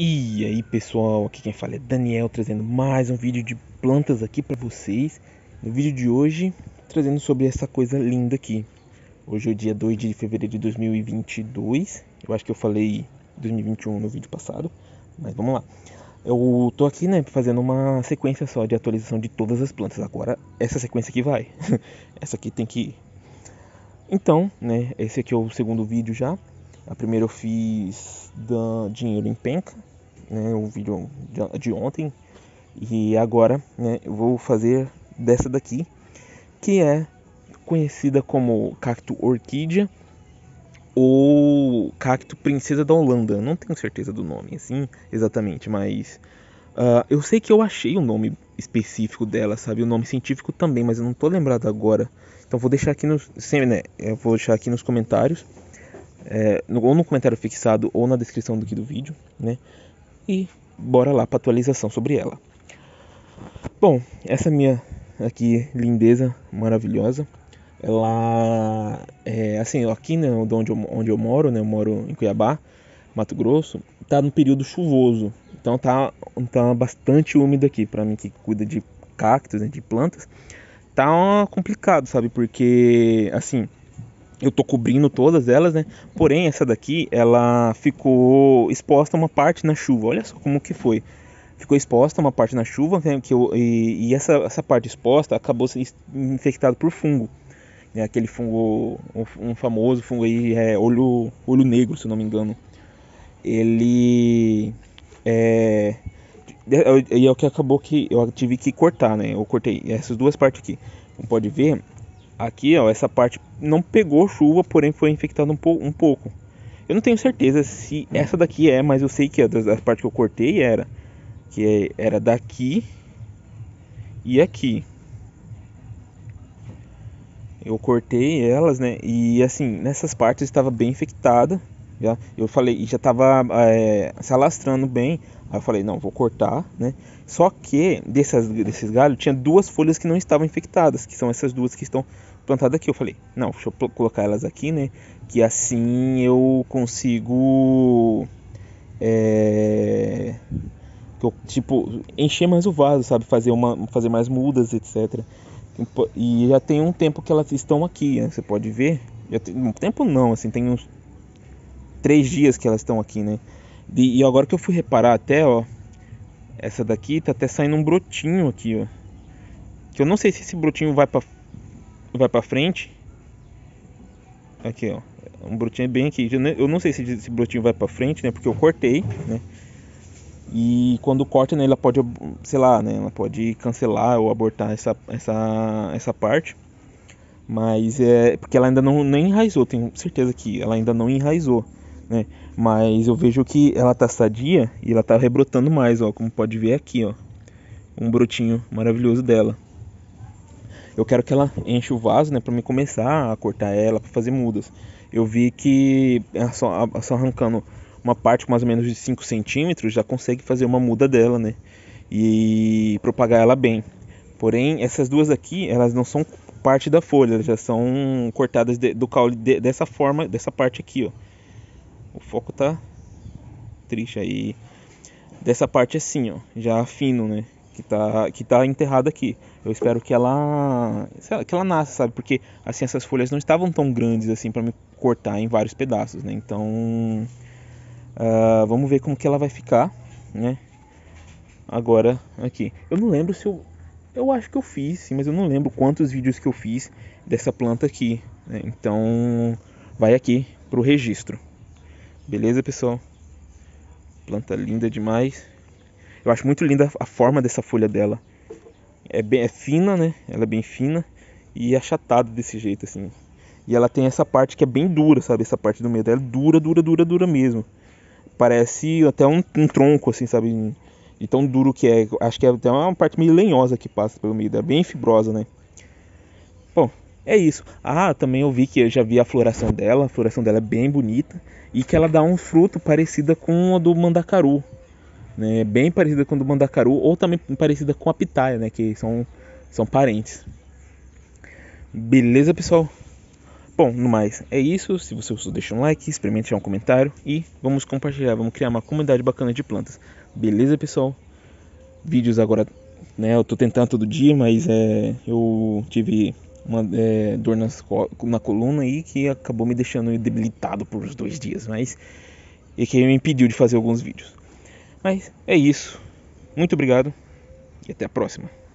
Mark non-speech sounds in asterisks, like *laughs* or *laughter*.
E aí pessoal, aqui quem fala é Daniel trazendo mais um vídeo de plantas aqui para vocês. No vídeo de hoje, trazendo sobre essa coisa linda aqui. Hoje é o dia 2 de fevereiro de 2022. Eu acho que eu falei 2021 no vídeo passado, mas vamos lá. Eu tô aqui, né, fazendo uma sequência só de atualização de todas as plantas. Agora essa sequência aqui vai. *laughs* essa aqui tem que ir. Então, né, esse aqui é o segundo vídeo já. A primeira eu fiz da dinheiro em penca, né, o vídeo de ontem e agora né, eu vou fazer dessa daqui que é conhecida como cacto orquídea ou cacto princesa da Holanda. Não tenho certeza do nome, assim, exatamente, mas uh, eu sei que eu achei o nome específico dela, sabe? O nome científico também, mas eu não tô lembrado agora. Então vou deixar aqui nos, sempre, né? Eu vou deixar aqui nos comentários, é, ou no comentário fixado ou na descrição do, do vídeo, né? e bora lá para atualização sobre ela. Bom, essa minha aqui lindeza maravilhosa, ela é assim, aqui né, onde, eu, onde eu moro, né, eu moro em Cuiabá, Mato Grosso, tá no período chuvoso, então tá, tá bastante úmido aqui para mim que cuida de cactos, né, de plantas, tá complicado, sabe, porque assim eu tô cobrindo todas elas, né? Porém, essa daqui, ela ficou exposta uma parte na chuva. Olha só como que foi. Ficou exposta uma parte na chuva né? que eu, e, e, essa, essa parte exposta acabou sendo infectada por fungo. É aquele fungo, um, famoso fungo aí, é, olho, olho negro, se não me engano. Ele... É, e é, é, é o que acabou que eu tive que cortar, né? Eu cortei essas duas partes aqui. Como pode ver, Aqui, ó, essa parte não pegou chuva, porém foi infectada um, um pouco. Eu não tenho certeza se essa daqui é, mas eu sei que a, a parte que eu cortei era. Que é, era daqui e aqui. Eu cortei elas, né? E assim, nessas partes estava bem infectada já eu falei já estava é, eh, se alastrando bem aí eu falei não vou cortar né só que desses desses galhos tinha duas folhas que não estavam infectadas que são essas duas que estão plantadas aqui eu falei não deixa eu colocar elas aqui né que assim eu consigo é, eu, tipo encher mais o vaso sabe fazer uma fazer mais mudas etc e já tem um tempo que elas estão aqui né? você pode ver já tem, um tempo não assim tem uns três dias que elas estão aqui, né? E, e, agora que eu fui reparar até, ó, essa daqui tá até saindo um brotinho aqui, ó. Que eu não sei se esse brotinho vai pra, vai pra frente. Aqui, ó. Um brotinho bem aqui. Eu não sei se esse brotinho vai pra frente, né? Porque eu cortei, né? E quando corta, né, ela pode, sei lá, né, ela pode cancelar ou abortar essa, essa, essa parte. Mas é porque ela ainda não nem enraizou, tenho certeza que ela ainda não enraizou né? Mas eu vejo que ela tá sadia e ela tá rebrotando mais, ó, como pode ver aqui, ó. Um brotinho maravilhoso dela. Eu quero que ela enche o vaso, né, para mim começar a cortar ela, para fazer mudas. Eu vi que é, só, só arrancando uma parte com mais ou menos de 5 centímetros já consegue fazer uma muda dela, né? E propagar ela bem. Porém, essas duas aqui, elas não são parte da folha, elas já são cortadas de, do caule de, dessa forma, dessa parte aqui, ó. O foco tá triste aí. Dessa parte assim, ó, já fino, né? Que tá, que tá enterrado aqui. Eu espero que ela, que ela nasça, sabe? Porque assim essas folhas não estavam tão grandes assim para me cortar em vários pedaços, né? Então, uh, vamos ver como que ela vai ficar, né? Agora aqui. Eu não lembro se eu eu acho que eu fiz, sim, mas eu não lembro quantos vídeos que eu fiz dessa planta aqui. Né? Então, vai aqui pro registro. Beleza, pessoal? Planta linda demais. Eu acho muito linda a forma dessa folha dela. É bem é fina, né? Ela é bem fina e é achatada desse jeito assim. E ela tem essa parte que é bem dura, sabe? Essa parte do meio dela é dura, dura, dura, dura mesmo. Parece até um, um tronco assim, sabe? E tão duro que é. Acho que é até uma parte meio lenhosa que passa pelo meio dela, bem fibrosa, né? Bom, é isso. Ah, também eu vi que eu já vi a floração dela, a floração dela é bem bonita e que ela dá um fruto parecida com a do mandacaru, né? É bem parecida com o do mandacaru ou também parecida com a pitaia, né, que são são parentes. Beleza, pessoal? Bom, no mais, é isso. Se você gostou, deixa um like, experimente um comentário e vamos compartilhar, vamos criar uma comunidade bacana de plantas. Beleza, pessoal? Vídeos agora, né? Eu tô tentando todo dia, mas é, eu tive uma é, dor nas, na coluna aí que acabou me deixando debilitado por uns dois dias, mas e que me impediu de fazer alguns vídeos. Mas é isso. Muito obrigado e até a próxima.